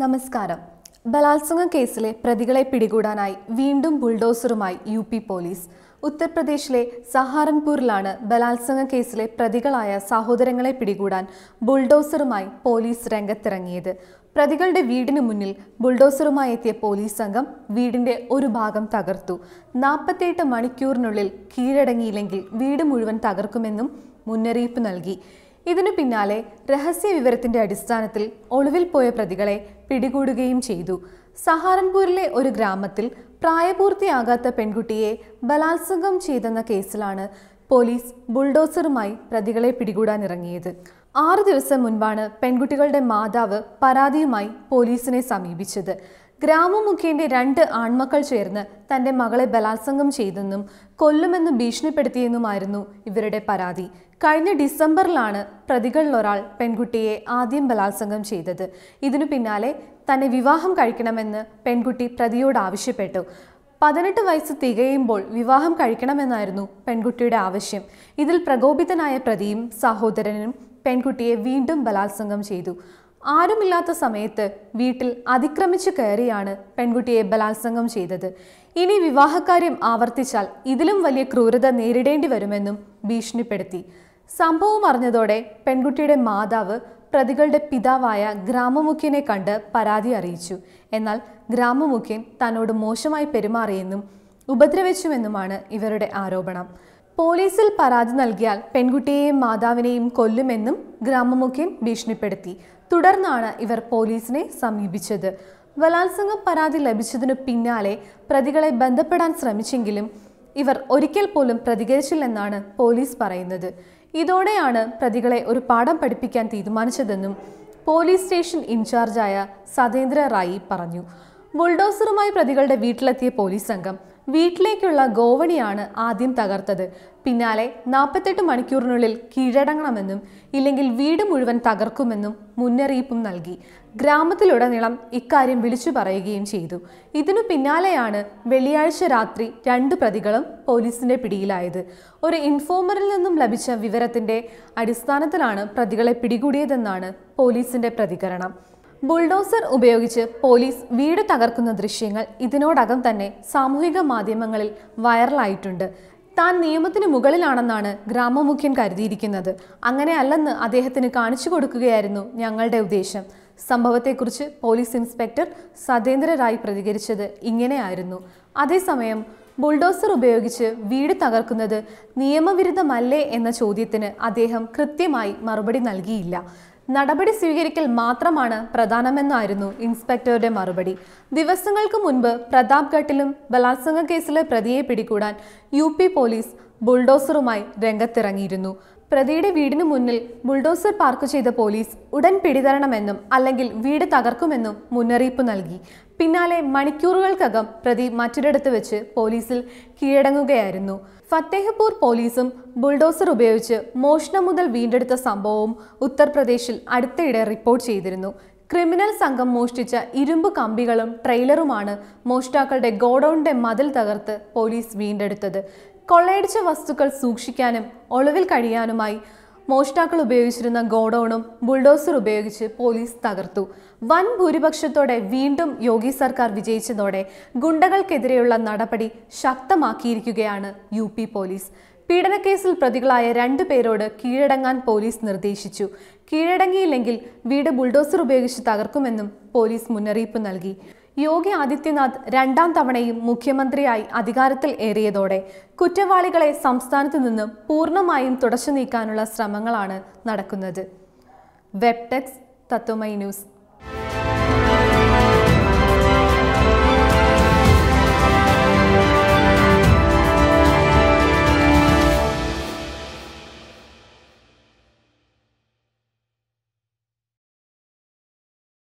നമസ്കാരം ബലാത്സംഗ കേസിലെ പ്രതികളെ പിടികൂടാനായി വീണ്ടും ബുൾഡോസറുമായി യു പി പോലീസ് ഉത്തർപ്രദേശിലെ സഹാറൻപൂരിലാണ് ബലാത്സംഗ കേസിലെ പ്രതികളായ സഹോദരങ്ങളെ പിടികൂടാൻ ബുൾഡോസറുമായി പോലീസ് രംഗത്തിറങ്ങിയത് പ്രതികളുടെ വീടിന് മുന്നിൽ ബുൾഡോസറുമായി എത്തിയ പോലീസ് സംഘം വീടിന്റെ ഒരു ഭാഗം തകർത്തു നാൽപ്പത്തിയെട്ട് മണിക്കൂറിനുള്ളിൽ കീഴടങ്ങിയില്ലെങ്കിൽ വീട് മുഴുവൻ തകർക്കുമെന്നും മുന്നറിയിപ്പ് നൽകി ഇതിനു പിന്നാലെ രഹസ്യ വിവരത്തിന്റെ അടിസ്ഥാനത്തിൽ ഒളിവിൽ പോയ പ്രതികളെ പിടികൂടുകയും ചെയ്തു സഹാറൻപൂരിലെ ഒരു ഗ്രാമത്തിൽ പ്രായപൂർത്തിയാകാത്ത പെൺകുട്ടിയെ ബലാത്സംഗം ചെയ്തെന്ന കേസിലാണ് പോലീസ് ബുൾഡോസറുമായി പ്രതികളെ പിടികൂടാനിറങ്ങിയത് ആറു ദിവസം മുൻപാണ് പെൺകുട്ടികളുടെ മാതാവ് പരാതിയുമായി പോലീസിനെ സമീപിച്ചത് മുഖേന്റെ രണ്ട് ആൺമക്കൾ ചേർന്ന് തന്റെ മകളെ ബലാത്സംഗം ചെയ്തെന്നും കൊല്ലുമെന്ന് ഭീഷണിപ്പെടുത്തിയെന്നുമായിരുന്നു ഇവരുടെ പരാതി കഴിഞ്ഞ ഡിസംബറിലാണ് പ്രതികളിലൊരാൾ പെൺകുട്ടിയെ ആദ്യം ബലാത്സംഗം ചെയ്തത് ഇതിനു പിന്നാലെ തന്നെ വിവാഹം കഴിക്കണമെന്ന് പെൺകുട്ടി പ്രതിയോട് ആവശ്യപ്പെട്ടു പതിനെട്ട് വയസ്സ് തികയുമ്പോൾ വിവാഹം കഴിക്കണമെന്നായിരുന്നു പെൺകുട്ടിയുടെ ആവശ്യം ഇതിൽ പ്രകോപിതനായ പ്രതിയും സഹോദരനും പെൺകുട്ടിയെ വീണ്ടും ബലാത്സംഗം ചെയ്തു ആരുമില്ലാത്ത സമയത്ത് വീട്ടിൽ അതിക്രമിച്ചു കയറിയാണ് പെൺകുട്ടിയെ ബലാത്സംഗം ചെയ്തത് ഇനി വിവാഹകാര്യം ആവർത്തിച്ചാൽ ഇതിലും വലിയ ക്രൂരത നേരിടേണ്ടി വരുമെന്നും ഭീഷണിപ്പെടുത്തി സംഭവം അറിഞ്ഞതോടെ പെൺകുട്ടിയുടെ മാതാവ് പ്രതികളുടെ പിതാവായ ഗ്രാമമുഖ്യനെ കണ്ട് പരാതി അറിയിച്ചു എന്നാൽ ഗ്രാമമുഖ്യൻ തന്നോട് മോശമായി പെരുമാറിയെന്നും ഉപദ്രവിച്ചുവെന്നുമാണ് ഇവരുടെ ആരോപണം പോലീസിൽ പരാതി നൽകിയാൽ പെൺകുട്ടിയെയും മാതാവിനെയും കൊല്ലുമെന്നും ഗ്രാമമുഖ്യം ഭീഷണിപ്പെടുത്തി തുടർന്നാണ് ഇവർ പോലീസിനെ സമീപിച്ചത് ബലാത്സംഗം പരാതി ലഭിച്ചതിനു പിന്നാലെ പ്രതികളെ ബന്ധപ്പെടാൻ ശ്രമിച്ചെങ്കിലും ഇവർ ഒരിക്കൽ പോലും പ്രതികരിച്ചില്ലെന്നാണ് പോലീസ് പറയുന്നത് ഇതോടെയാണ് പ്രതികളെ ഒരു പാഠം പഠിപ്പിക്കാൻ തീരുമാനിച്ചതെന്നും പോലീസ് സ്റ്റേഷൻ ഇൻചാർജായ സതേന്ദ്ര റായി പറഞ്ഞു ബുൾഡോസറുമായി പ്രതികളുടെ വീട്ടിലെത്തിയ പോലീസ് സംഘം വീട്ടിലേക്കുള്ള ഗോവണിയാണ് ആദ്യം തകർത്തത് പിന്നാലെ നാൽപ്പത്തെട്ട് മണിക്കൂറിനുള്ളിൽ കീഴടങ്ങണമെന്നും ഇല്ലെങ്കിൽ വീട് മുഴുവൻ തകർക്കുമെന്നും മുന്നറിയിപ്പും നൽകി ഗ്രാമത്തിലുടനീളം ഇക്കാര്യം വിളിച്ചു പറയുകയും ചെയ്തു ഇതിനു പിന്നാലെയാണ് വെള്ളിയാഴ്ച രാത്രി രണ്ട് പ്രതികളും പോലീസിന്റെ പിടിയിലായത് ഒരു ഇൻഫോമറിൽ നിന്നും ലഭിച്ച വിവരത്തിന്റെ അടിസ്ഥാനത്തിലാണ് പ്രതികളെ പിടികൂടിയതെന്നാണ് പോലീസിന്റെ പ്രതികരണം ബുൾഡോസർ ഉപയോഗിച്ച് പോലീസ് വീട് തകർക്കുന്ന ദൃശ്യങ്ങൾ ഇതിനോടകം തന്നെ സാമൂഹിക മാധ്യമങ്ങളിൽ വൈറലായിട്ടുണ്ട് താൻ നിയമത്തിന് മുകളിലാണെന്നാണ് ഗ്രാമമുഖ്യൻ കരുതിയിരിക്കുന്നത് അങ്ങനെ അല്ലെന്ന് അദ്ദേഹത്തിന് കാണിച്ചു കൊടുക്കുകയായിരുന്നു ഞങ്ങളുടെ ഉദ്ദേശം സംഭവത്തെക്കുറിച്ച് പോലീസ് ഇൻസ്പെക്ടർ സതേന്ദ്ര റായ് പ്രതികരിച്ചത് ഇങ്ങനെയായിരുന്നു അതേസമയം ബുൾഡോസർ ഉപയോഗിച്ച് വീട് തകർക്കുന്നത് നിയമവിരുദ്ധമല്ലേ എന്ന ചോദ്യത്തിന് അദ്ദേഹം കൃത്യമായി മറുപടി നൽകിയില്ല നടപടി സ്വീകരിക്കൽ മാത്രമാണ് പ്രധാനമെന്നായിരുന്നു ഇൻസ്പെക്ടറുടെ മറുപടി ദിവസങ്ങൾക്ക് മുൻപ് പ്രതാപ്ഘട്ടിലും ബലാത്സംഗ കേസിലെ പ്രതിയെ പിടികൂടാൻ യു പോലീസ് ബുൾഡോസറുമായി രംഗത്തിറങ്ങിയിരുന്നു പ്രതിയുടെ വീടിനു മുന്നിൽ ബുൾഡോസർ പാർക്ക് ചെയ്ത പോലീസ് ഉടൻ പിടിതരണമെന്നും അല്ലെങ്കിൽ വീട് തകർക്കുമെന്നും മുന്നറിയിപ്പ് നൽകി പിന്നാലെ മണിക്കൂറുകൾക്കകം പ്രതി മറ്റൊരിടത്ത് വെച്ച് പോലീസിൽ കീഴടങ്ങുകയായിരുന്നു ഫത്തേഹ്പൂർ പോലീസും ബുൾഡോസർ ഉപയോഗിച്ച് മോഷണം മുതൽ വീണ്ടെടുത്ത സംഭവവും ഉത്തർപ്രദേശിൽ അടുത്തിടെ റിപ്പോർട്ട് ചെയ്തിരുന്നു ക്രിമിനൽ സംഘം മോഷ്ടിച്ച ഇരുമ്പ് കമ്പികളും ട്രെയിലറുമാണ് മോഷ്ടാക്കളുടെ ഗോഡൌണിന്റെ മതിൽ തകർത്ത് പോലീസ് വീണ്ടെടുത്തത് കൊള്ളയടിച്ച വസ്തുക്കൾ സൂക്ഷിക്കാനും ഒളിവിൽ കഴിയാനുമായി മോഷ്ടാക്കൾ ഉപയോഗിച്ചിരുന്ന ഗോഡൌണും ബുൾഡോസർ ഉപയോഗിച്ച് പോലീസ് തകർത്തു വൻ ഭൂരിപക്ഷത്തോടെ വീണ്ടും യോഗി സർക്കാർ വിജയിച്ചതോടെ ഗുണ്ടകൾക്കെതിരെയുള്ള നടപടി ശക്തമാക്കിയിരിക്കുകയാണ് യു പി പോലീസ് പീഡനക്കേസിൽ പ്രതികളായ രണ്ടു പേരോട് കീഴടങ്ങാൻ പോലീസ് നിർദ്ദേശിച്ചു കീഴടങ്ങിയില്ലെങ്കിൽ വീട് ബുൾഡോസർ ഉപയോഗിച്ച് തകർക്കുമെന്നും പോലീസ് മുന്നറിയിപ്പ് നൽകി യോഗി ആദിത്യനാഥ് രണ്ടാം തവണയും മുഖ്യമന്ത്രിയായി അധികാരത്തിൽ ഏറിയതോടെ കുറ്റവാളികളെ സംസ്ഥാനത്തു നിന്ന് പൂർണ്ണമായും തുടച്ചു നീക്കാനുള്ള ശ്രമങ്ങളാണ് നടക്കുന്നത് വെബ്ടെക്സ് തത്വമൈ ന്യൂസ്